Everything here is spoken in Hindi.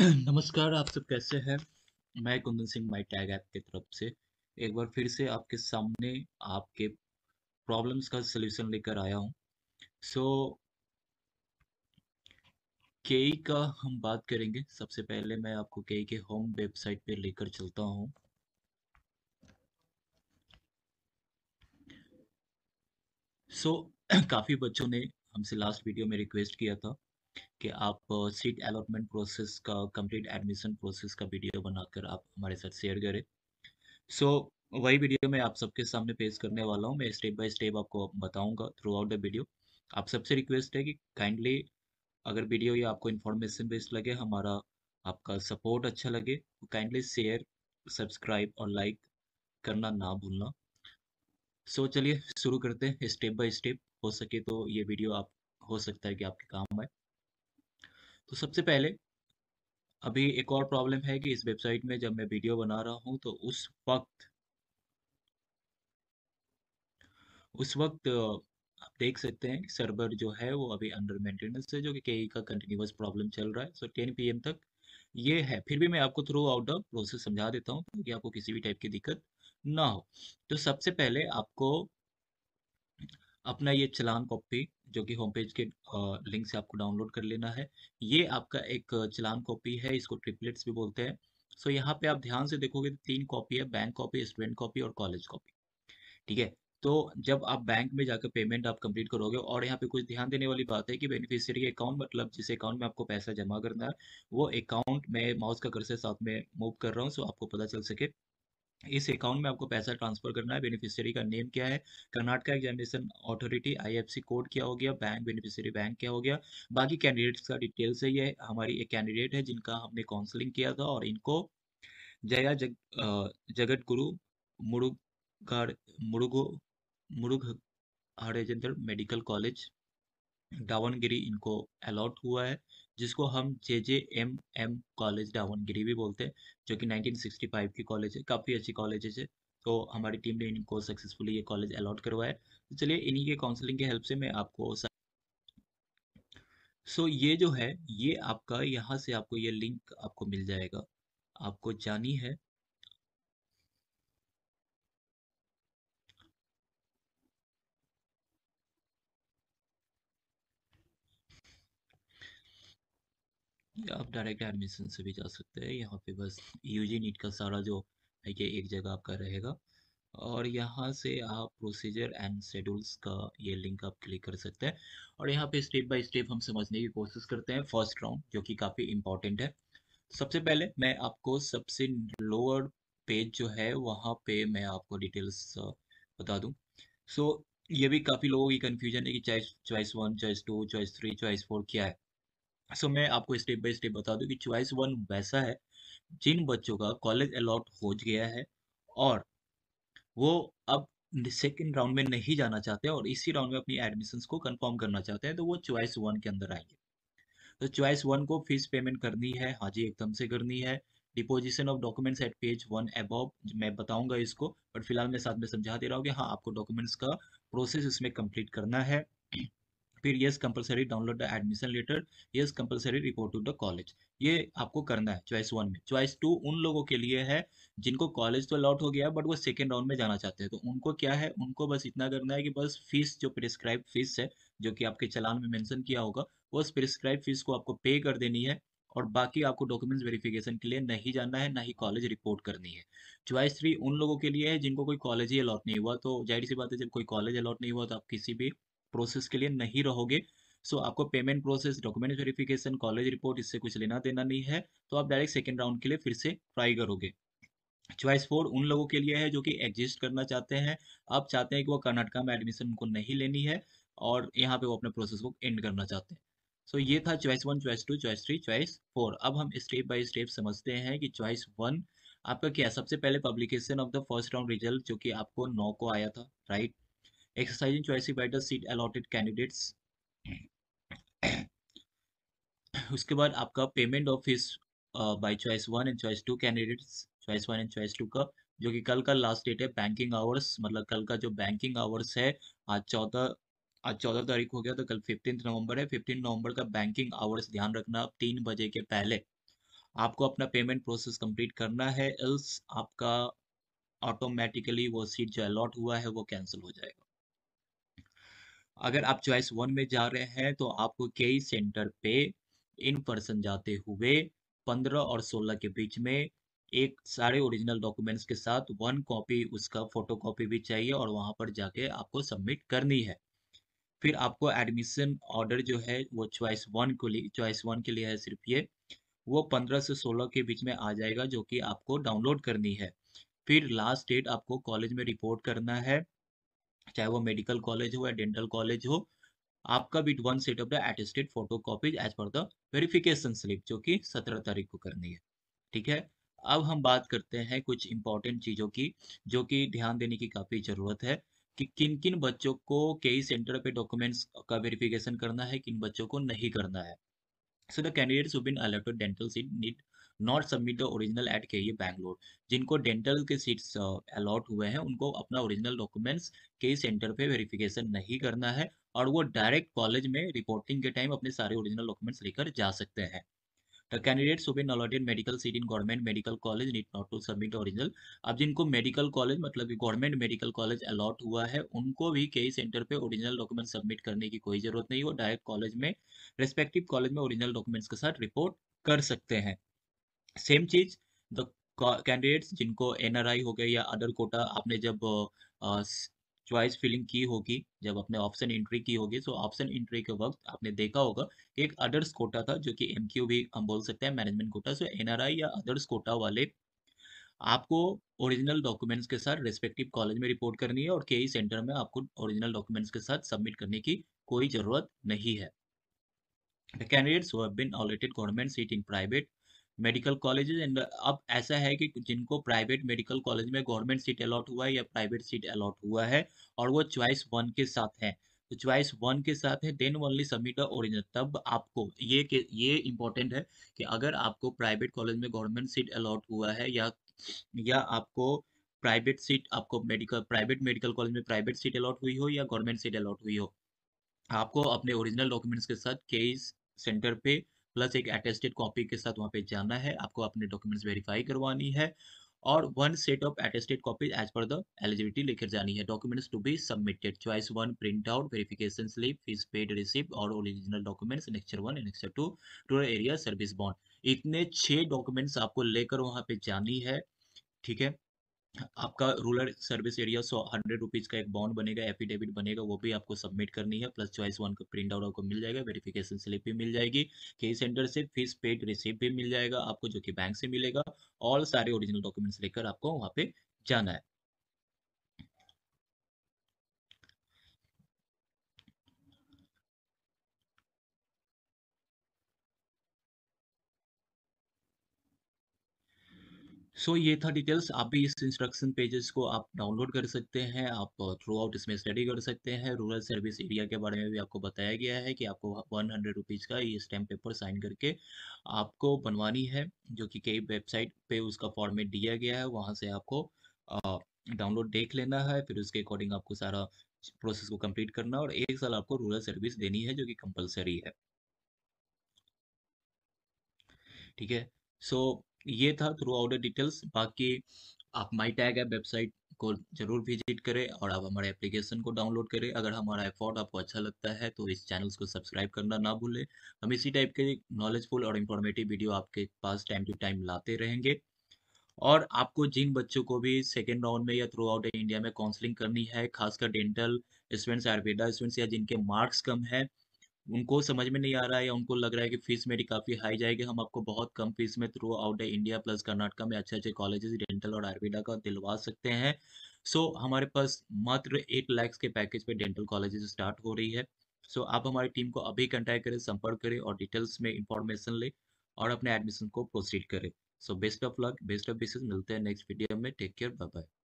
नमस्कार आप सब कैसे हैं मैं Kundan Singh my tag app के तरफ से एक बार फिर से आपके सामने आपके प्रॉब्लम्स का सलूशन लेकर आया हूं सो so, केई का हम बात करेंगे सबसे पहले मैं आपको केई के होम वेबसाइट पे लेकर चलता हूं सो so, काफ़ी बच्चों ने हमसे लास्ट वीडियो में रिक्वेस्ट किया था कि आप सीट अलॉटमेंट प्रोसेस का कंप्लीट एडमिशन प्रोसेस का वीडियो बनाकर आप हमारे साथ शेयर करें सो so, वही वीडियो मैं आप सबके सामने पेश करने वाला हूँ मैं स्टेप बाय स्टेप आपको बताऊँगा थ्रू आउट द वीडियो आप सबसे रिक्वेस्ट है कि काइंडली अगर वीडियो या आपको इन्फॉर्मेशन बेस्ड लगे हमारा आपका सपोर्ट अच्छा लगे तो काइंडली शेयर सब्सक्राइब और लाइक करना ना भूलना सो so, चलिए शुरू करते हैं स्टेप बाय स्टेप हो सके तो ये वीडियो आप हो सकता है कि आपके काम आए तो सबसे पहले अभी एक और प्रॉब्लम है कि इस वेबसाइट में जब मैं वीडियो बना रहा हूँ तो उस वक्त उस वक्त आप देख सकते हैं सर्वर जो है वो अभी अंडर मेंटेनेंस है जो कि के e का कंटिन्यूस प्रॉब्लम चल रहा है सो टेन पी तक ये है फिर भी मैं आपको थ्रू आउट ऑफ प्रोसेस समझा देता हूँ ताकि आपको किसी भी टाइप की दिक्कत ना हो तो सबसे पहले आपको अपना ये चलान कॉपी जो कि होम पेज के लिंक से आपको डाउनलोड कर लेना है ये आपका एक चलान कॉपी है इसको ट्रिपलेट्स भी बोलते हैं सो यहाँ पे आप ध्यान से देखोगे तो तीन कॉपी है बैंक कॉपी स्टूडेंट कॉपी और कॉलेज कॉपी ठीक है तो जब आप बैंक में जाकर पेमेंट आप कंप्लीट करोगे और यहाँ पे कुछ ध्यान देने वाली बात है कि बेनिफिशियरी अकाउंट मतलब जिस अकाउंट में आपको पैसा जमा करना है वो अकाउंट में माउस का घर से साथ में मूव कर रहा हूँ सो आपको पता चल सके इस अकाउंट में आपको पैसा ट्रांसफर करना है बेनिफिशियरी का नेम क्या है Karnataka examination authority IFC code क्या हो गया बैंक बेनिफिशियरी बैंक क्या हो गया बाकी कैंडिडेट्स का डिटेल्स है ये हमारी एक कैंडिडेट है जिनका हमने काउंसलिंग किया था और इनको जया जग जगत गुरु मुरुगाड़ मुरुगो मुरुग हरेजेंद्र मेडिकल कॉलेज दावनगिरी इनको अलॉट हुआ है जिसको हम J J M M college Davangere भी बोलते हैं जो कि 1965 की कॉलेज है काफ़ी अच्छी कॉलेज है तो हमारी टीम ने इनको सक्सेसफुली ये कॉलेज अलॉट करवाया तो चलिए इन्हीं के काउंसलिंग के हेल्प से मैं आपको सो so, ये जो है ये आपका यहाँ से आपको ये लिंक आपको मिल जाएगा आपको जानी है आप डायरेक्ट एडमिशन से भी जा सकते हैं यहाँ पे बस यू जी नीट का सारा जो है कि एक जगह आपका रहेगा और यहाँ से आप प्रोसीजर एंड शेड्यूल्स का ये लिंक आप क्लिक कर सकते हैं और यहाँ पे स्टेप बाय स्टेप हम समझने की कोशिश करते हैं फर्स्ट राउंड जो कि काफ़ी इंपॉर्टेंट है सबसे पहले मैं आपको सबसे लोअर पेज जो है वहाँ पे मैं आपको डिटेल्स बता दूँ सो so, ये भी काफ़ी लोगों की कन्फ्यूजन है कि choice choice one choice two choice three choice four क्या है सो मैं आपको स्टेप बाय स्टेप बता दूं कि चॉइस वन वैसा है जिन बच्चों का कॉलेज अलॉट हो गया है और वो अब सेकेंड राउंड में नहीं जाना चाहते और इसी राउंड में अपनी एडमिशन को कन्फर्म करना चाहते हैं तो वो चॉइस वन के अंदर आएंगे तो चॉइस वन को फीस पेमेंट करनी है हाजी एकदम से करनी है deposition of documents at page one above मैं बताऊंगा इसको बट फिलहाल मैं साथ में समझा दे रहा हूँ कि हाँ आपको डॉक्यूमेंट्स का प्रोसेस इसमें कंप्लीट करना है फिर yes compulsory download the admission letter yes compulsory report to the college ये आपको करना है चॉइस वन में चॉइस टू उन लोगों के लिए है जिनको कॉलेज तो अलॉट हो गया बट वो सेकेंड राउंड में जाना चाहते हैं तो उनको क्या है उनको बस इतना करना है कि बस फीस जो प्रिस्क्राइब फीस है जो कि आपके चलान में मैंशन किया होगा उस प्रिस्क्राइब फीस को आपको पे कर देनी है और बाकी आपको डॉक्यूमेंट्स वेरिफिकेशन के लिए नहीं जाना है ना ही कॉलेज रिपोर्ट करनी है चॉइस थ्री उन लोगों के लिए है जिनको कोई कॉलेज ही अलॉट नहीं हुआ तो जाहिर सी बात है जब कोई कॉलेज अलॉट नहीं हुआ तो आप किसी भी प्रोसेस के लिए नहीं रहोगे सो आपको payment process document verification college report इससे कुछ लेना देना नहीं है तो आप डायरेक्ट सेकेंड राउंड के लिए फिर से ट्राई करोगे चॉइस फोर उन लोगों के लिए है जो कि एग्जिस्ट करना चाहते हैं आप चाहते हैं कि वो कर्नाटका में एडमिशन उनको नहीं लेनी है और यहाँ पे वो अपने प्रोसेस को एंड करना चाहते हैं सो so, ये था choice one choice two choice three choice four अब हम स्टेप बाय स्टेप समझते हैं कि चॉइस वन आपका क्या सबसे पहले publication of the first round result जो कि आपको नौ को आया था right exercising choice by the seat allotted candidates उसके बाद आपका payment of fees by choice one and choice two candidates choice one and choice two का जो कि कल का लास्ट डेट है बैंकिंग आवर्स मतलब कल का जो बैंकिंग आवर्स है आज चौदह आज चौदह तारीख हो गया तो कल फिफ्टीन नवंबर है फिफ्टीन नवंबर का बैंकिंग आवर्स ध्यान रखना आप तीन बजे के पहले आपको अपना पेमेंट प्रोसेस कंप्लीट करना है एल्स आपका ऑटोमेटिकली वो सीट जो अलॉट हुआ है वो कैंसिल हो जाएगा अगर आप चॉइस वन में जा रहे हैं तो आपको कई सेंटर पे इन पर्सन जाते हुए पंद्रह और सोलह के बीच में एक सारे ओरिजिनल डॉक्यूमेंट्स के साथ वन कॉपी उसका फोटो कॉपी भी चाहिए और वहाँ पर जाके आपको सबमिट करनी है फिर आपको एडमिशन ऑर्डर जो है वो चॉइस वन को लिए चॉइस वन के लिए है सिर्फ ये वो पंद्रह से सोलह के बीच में आ जाएगा जो कि आपको डाउनलोड करनी है फिर लास्ट डेट आपको कॉलेज में रिपोर्ट करना है चाहे वो मेडिकल कॉलेज हो या डेंटल कॉलेज हो आपका bit one set of the attested photo copies as per the verification slip जो कि सत्रह तारीख को करनी है ठीक है अब हम बात करते हैं कुछ इंपॉर्टेंट चीज़ों की जो कि ध्यान देने की काफ़ी ज़रूरत है कि किन किन बच्चों को कई सेंटर पे डॉक्यूमेंट्स का वेरिफिकेशन करना है किन बच्चों को नहीं करना है so the candidates who been allotted dental seat need not submit the original at के बैंगलोर जिनको डेंटल के सीट्स अलॉट हुए हैं उनको अपना ओरिजिनल डॉक्यूमेंट्स के सेंटर पे वेरिफिकेशन नहीं करना है और वो डायरेक्ट कॉलेज में रिपोर्टिंग के टाइम अपने सारे ओरिजिनल डॉक्यूमेंट्स लेकर जा सकते हैं the candidate who been medical seat in government medical college need not to submit original अब जिनको मेडिकल कॉलेज मतलब गवर्नमेंट मेडिकल कॉलेज अलॉट हुआ है उनको भी कई सेंटर e पे ओरिजिनल डॉक्यूमेंट सबमिट करने की कोई जरूरत नहीं वो डायरेक्ट कॉलेज में रेस्पेक्टिव कॉलेज में ओरिजिनल डॉक्यूमेंट्स के साथ रिपोर्ट कर सकते हैं सेम चीज द कैंडिडेट्स जिनको एनआरआई हो गया या अदर कोटा आपने जब चॉइस फिलिंग की होगी जब आपने ऑप्शन एंट्री की होगी सो ऑप्शन एंट्री के वक्त आपने देखा होगा कि एक अदर्स कोटा था जो कि एम भी हम बोल सकते हैं मैनेजमेंट कोटा सो एनआरआई या अदर्स कोटा वाले आपको ओरिजिनल डॉक्यूमेंट्स के साथ रेस्पेक्टिव कॉलेज में रिपोर्ट करनी है और के सेंटर e में आपको ओरिजिनल डॉक्यूमेंट्स के साथ सबमिट करने की कोई ज़रूरत नहीं है candidates candidates who have been allotted government medical colleges and अब ऐसा है कि जिनको प्राइवेट मेडिकल कॉलेज में गवर्नमेंट सीट अलॉट हुआ है या प्राइवेट सीट अलॉट हुआ है और वो च्वाइस वन के साथ है तो च्वाइस वन के साथ है then only submit the original तब आपको ये के ये इम्पोर्टेंट है कि अगर आपको प्राइवेट कॉलेज में गवर्नमेंट सीट अलॉट हुआ है या या आपको प्राइवेट सीट आपको मेडिकल प्राइवेट मेडिकल कॉलेज में प्राइवेट सीट अलॉट हुई हो या गवर्नमेंट सीट अलॉट हुई हो आपको अपने ओरिजिनल डॉक्यूमेंट्स के साथ केस सेंटर पे प्लस एक अटेस्टेड कॉपी के साथ वहाँ पे जाना है आपको अपने डॉक्यूमेंट्स वेरीफाई करवानी है और one set of attested copy as per the eligibility लेकर जानी है documents to be submitted choice one print out verification slip fees paid receipt और original documents annexure one annexure two rural area service bond इतने छः डॉक्यूमेंट्स आपको लेकर वहाँ पे जानी है ठीक है आपका रूरल सर्विस एरिया सौ हंड्रेड रुपीज़ का एक बॉन्ड बनेगा एफिडेविट बनेगा वो भी आपको सबमिट करनी है प्लस चॉइस वन का प्रिंट आउट आपको मिल जाएगा वेरिफिकेशन स्लिप भी मिल जाएगी के सेंटर से फीस पेड रिसिप्ट भी मिल जाएगा आपको जो कि बैंक से मिलेगा और सारे ओरिजिनल डॉक्यूमेंट्स लेकर आपको वहाँ पे जाना है सो so, ये था डिटेल्स आप भी इस इंस्ट्रक्शन पेजेस को आप डाउनलोड कर सकते हैं आप थ्रू uh, आउट इसमें स्टडी कर सकते हैं रूरल सर्विस एरिया के बारे में भी आपको बताया गया है कि आपको वन हंड्रेड रुपीज़ का ये स्टैम्प पेपर साइन करके आपको बनवानी है जो कि कई वेबसाइट पे उसका फॉर्मेट दिया गया है वहाँ से आपको डाउनलोड uh, देख लेना है फिर उसके अकॉर्डिंग आपको सारा प्रोसेस को कंप्लीट करना और एक साल आपको रूरल सर्विस देनी है जो कि कंपलसरी है ठीक है सो so, ये था थ्रू आउट डिटेल्स बाकी आप माई टैग है वेबसाइट को जरूर विजिट करें और आप हमारे एप्लीकेशन को डाउनलोड करें अगर हमारा एफर्ट आपको अच्छा लगता है तो इस चैनल को सब्सक्राइब करना ना भूलें हम इसी टाइप के नॉलेजफुल और इन्फॉर्मेटिव वीडियो आपके पास टाइम टू टाइम लाते रहेंगे और आपको जिन बच्चों को भी सेकेंड राउंड में या थ्रू आउट इंडिया में काउंसलिंग करनी है खासकर डेंटल स्टूडेंट्स आयुर्वेदा स्टूडेंट्स या जिनके मार्क्स कम है उनको समझ में नहीं आ रहा है या उनको लग रहा है कि फीस मेरी काफ़ी हाई जाएगी हम आपको बहुत कम फीस में थ्रू आउट है इंडिया प्लस कर्नाटका में अच्छे अच्छे कॉलेजेस डेंटल और आयुर्वेदा का दिलवा सकते हैं सो so, हमारे पास मात्र एट लैक्स के पैकेज पे डेंटल कॉलेजेस स्टार्ट हो रही है सो so, आप हमारी टीम को अभी कंटैक्ट करें संपर्क करें और डिटेल्स में इंफॉर्मेशन लें और अपने एडमिशन को प्रोसीड करें so best of luck best of basis मिलते हैं नेक्स्ट वीडियो में टेक केयर बाय बाय